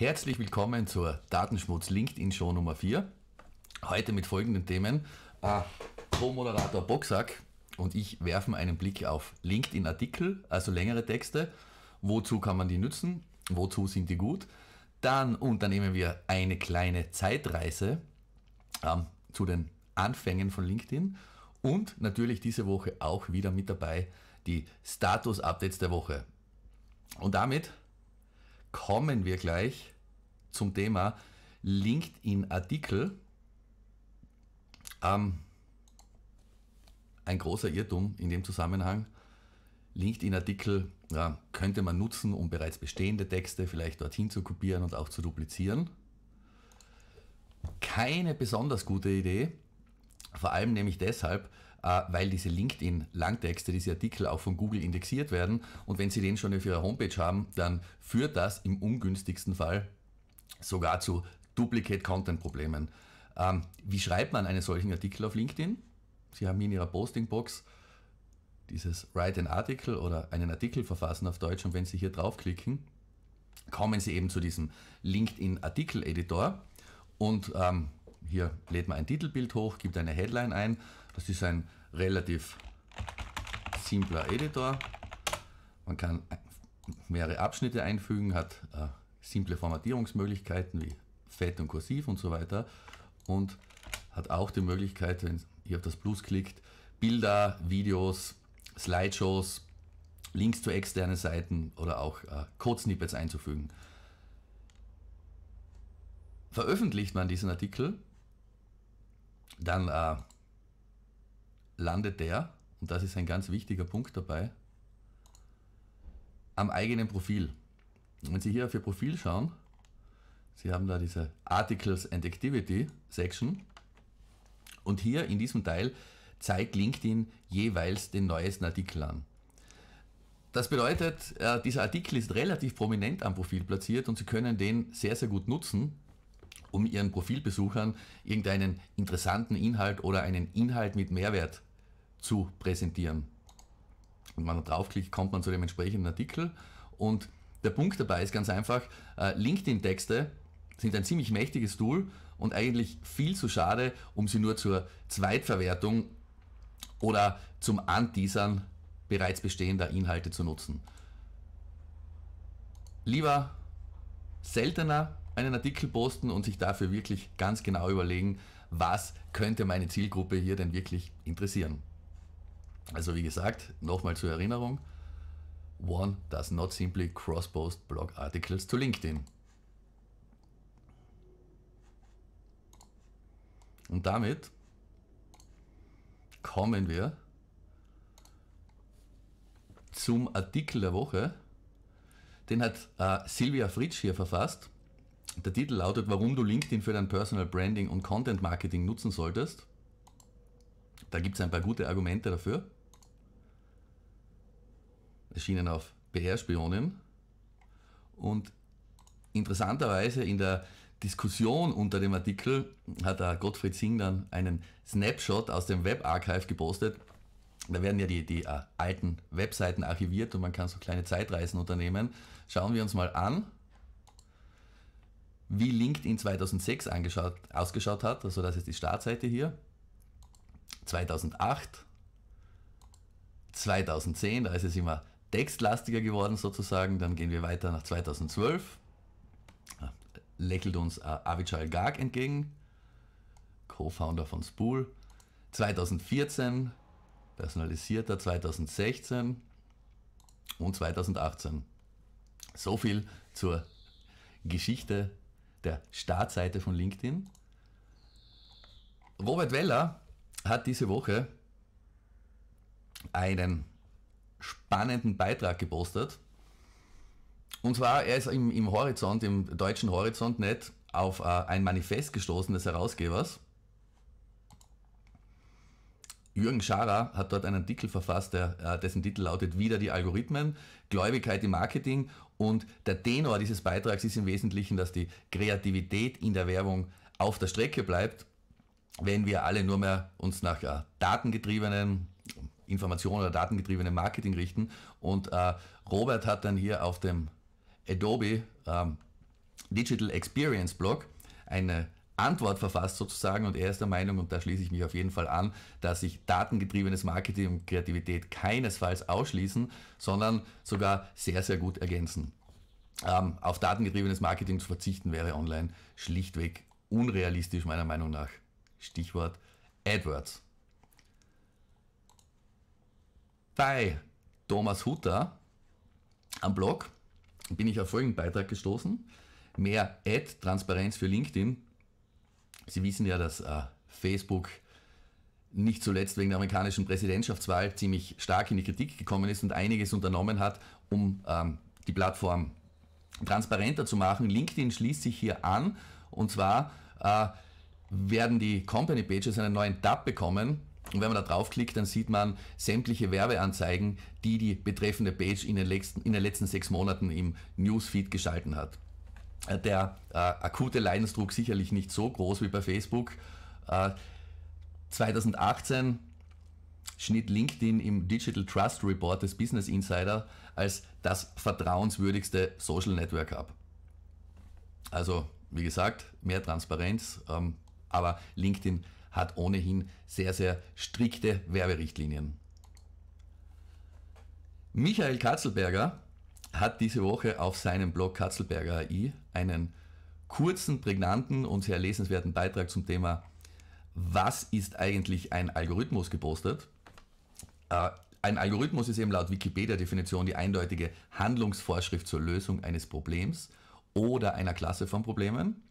Herzlich willkommen zur Datenschmutz LinkedIn Show Nummer 4. Heute mit folgenden Themen. Ah, Co-Moderator Boxack und ich werfen einen Blick auf LinkedIn-Artikel, also längere Texte. Wozu kann man die nutzen? Wozu sind die gut? Dann unternehmen wir eine kleine Zeitreise ähm, zu den Anfängen von LinkedIn. Und natürlich diese Woche auch wieder mit dabei die Status-Updates der Woche. Und damit kommen wir gleich zum Thema LinkedIn-Artikel. Ähm, ein großer Irrtum in dem Zusammenhang. LinkedIn-Artikel äh, könnte man nutzen, um bereits bestehende Texte vielleicht dorthin zu kopieren und auch zu duplizieren. Keine besonders gute Idee, vor allem nämlich deshalb, äh, weil diese LinkedIn-Langtexte, diese Artikel auch von Google indexiert werden und wenn Sie den schon auf Ihrer Homepage haben, dann führt das im ungünstigsten Fall sogar zu Duplicate-Content-Problemen. Ähm, wie schreibt man einen solchen Artikel auf LinkedIn? Sie haben in Ihrer Posting-Box dieses Write an Article oder einen Artikel verfassen auf Deutsch und wenn Sie hier draufklicken, kommen Sie eben zu diesem LinkedIn-Artikel-Editor und ähm, hier lädt man ein Titelbild hoch, gibt eine Headline ein. Das ist ein relativ simpler Editor. Man kann mehrere Abschnitte einfügen, hat äh, simple Formatierungsmöglichkeiten wie Fett und Kursiv und so weiter und hat auch die Möglichkeit, wenn ihr auf das Plus klickt, Bilder, Videos, Slideshows, Links zu externen Seiten oder auch äh, Code-Snippets einzufügen. Veröffentlicht man diesen Artikel, dann äh, landet der, und das ist ein ganz wichtiger Punkt dabei, am eigenen Profil. Wenn Sie hier auf Ihr Profil schauen, Sie haben da diese Articles and Activity Section und hier in diesem Teil zeigt LinkedIn jeweils den neuesten Artikel an. Das bedeutet, äh, dieser Artikel ist relativ prominent am Profil platziert und Sie können den sehr, sehr gut nutzen, um Ihren Profilbesuchern irgendeinen interessanten Inhalt oder einen Inhalt mit Mehrwert zu präsentieren. wenn man draufklickt, kommt man zu dem entsprechenden Artikel und der Punkt dabei ist ganz einfach, äh, LinkedIn-Texte sind ein ziemlich mächtiges Tool und eigentlich viel zu schade, um sie nur zur Zweitverwertung oder zum Anteasern bereits bestehender Inhalte zu nutzen. Lieber seltener einen Artikel posten und sich dafür wirklich ganz genau überlegen, was könnte meine Zielgruppe hier denn wirklich interessieren. Also wie gesagt, nochmal zur Erinnerung, one does not simply cross-post blog articles to LinkedIn. Und damit kommen wir zum Artikel der Woche. Den hat äh, Silvia Fritsch hier verfasst. Der Titel lautet, warum du LinkedIn für dein Personal Branding und Content Marketing nutzen solltest. Da gibt es ein paar gute Argumente dafür erschienen auf BR-Spionen. Und interessanterweise in der Diskussion unter dem Artikel hat der Gottfried Singh dann einen Snapshot aus dem Webarchive gepostet. Da werden ja die, die äh, alten Webseiten archiviert und man kann so kleine Zeitreisen unternehmen. Schauen wir uns mal an, wie LinkedIn 2006 ausgeschaut hat. Also das ist die Startseite hier. 2008, 2010, da ist es immer textlastiger geworden sozusagen. Dann gehen wir weiter nach 2012. Ah, lächelt uns äh, Avichal Garg entgegen, Co-Founder von Spool. 2014 personalisierter, 2016 und 2018. So viel zur Geschichte der Startseite von LinkedIn. Robert Weller hat diese Woche einen spannenden Beitrag gepostet. Und zwar, er ist im, im Horizont, im deutschen Horizont.net, auf äh, ein Manifest gestoßen des Herausgebers. Jürgen Scharer hat dort einen Artikel verfasst, der, äh, dessen Titel lautet Wieder die Algorithmen, Gläubigkeit im Marketing. Und der Tenor dieses Beitrags ist im Wesentlichen, dass die Kreativität in der Werbung auf der Strecke bleibt, wenn wir alle nur mehr uns nach äh, datengetriebenen Information oder datengetriebene Marketing richten. Und äh, Robert hat dann hier auf dem Adobe ähm, Digital Experience Blog eine Antwort verfasst sozusagen und er ist der Meinung, und da schließe ich mich auf jeden Fall an, dass sich datengetriebenes Marketing und Kreativität keinesfalls ausschließen, sondern sogar sehr, sehr gut ergänzen. Ähm, auf datengetriebenes Marketing zu verzichten wäre online schlichtweg unrealistisch meiner Meinung nach. Stichwort AdWords. bei Thomas Hutter am Blog bin ich auf folgenden Beitrag gestoßen. Mehr Ad-Transparenz für LinkedIn. Sie wissen ja, dass äh, Facebook nicht zuletzt wegen der amerikanischen Präsidentschaftswahl ziemlich stark in die Kritik gekommen ist und einiges unternommen hat, um ähm, die Plattform transparenter zu machen. LinkedIn schließt sich hier an und zwar äh, werden die Company Pages einen neuen Tab bekommen, und wenn man da draufklickt, dann sieht man sämtliche Werbeanzeigen, die die betreffende Page in den letzten, in den letzten sechs Monaten im Newsfeed geschalten hat. Äh, der äh, akute Leidensdruck sicherlich nicht so groß wie bei Facebook. Äh, 2018 schnitt LinkedIn im Digital Trust Report des Business Insider als das vertrauenswürdigste Social Network ab. Also, wie gesagt, mehr Transparenz, ähm, aber LinkedIn hat ohnehin sehr, sehr strikte Werberichtlinien. Michael Katzelberger hat diese Woche auf seinem Blog Katzelberger AI einen kurzen, prägnanten und sehr lesenswerten Beitrag zum Thema Was ist eigentlich ein Algorithmus gepostet. Äh, ein Algorithmus ist eben laut Wikipedia-Definition die eindeutige Handlungsvorschrift zur Lösung eines Problems oder einer Klasse von Problemen.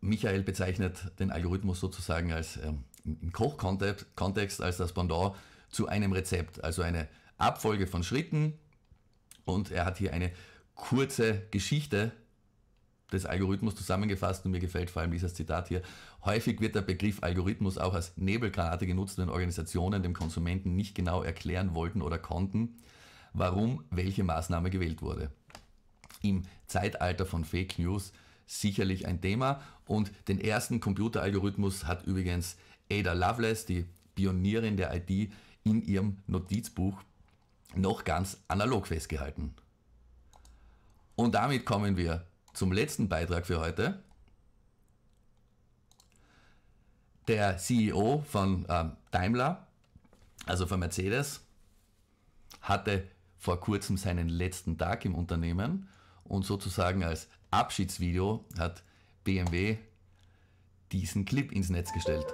Michael bezeichnet den Algorithmus sozusagen als ähm, im Kochkontext als das Pendant zu einem Rezept, also eine Abfolge von Schritten. Und er hat hier eine kurze Geschichte des Algorithmus zusammengefasst und mir gefällt vor allem dieses Zitat hier. Häufig wird der Begriff Algorithmus auch als Nebelgranate genutzt, wenn Organisationen dem Konsumenten nicht genau erklären wollten oder konnten, warum welche Maßnahme gewählt wurde. Im Zeitalter von Fake News sicherlich ein Thema. Und den ersten Computeralgorithmus hat übrigens Ada Lovelace, die Pionierin der IT, in ihrem Notizbuch noch ganz analog festgehalten. Und damit kommen wir zum letzten Beitrag für heute. Der CEO von ähm, Daimler, also von Mercedes, hatte vor kurzem seinen letzten Tag im Unternehmen und sozusagen als Abschiedsvideo hat BMW diesen Clip ins Netz gestellt.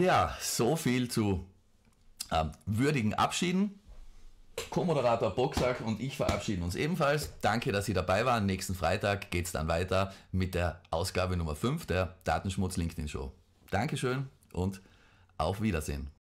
Ja, so viel zu ähm, würdigen Abschieden. Co-Moderator Boxsack und ich verabschieden uns ebenfalls. Danke, dass Sie dabei waren. Nächsten Freitag geht es dann weiter mit der Ausgabe Nummer 5 der Datenschmutz LinkedIn Show. Dankeschön und auf Wiedersehen.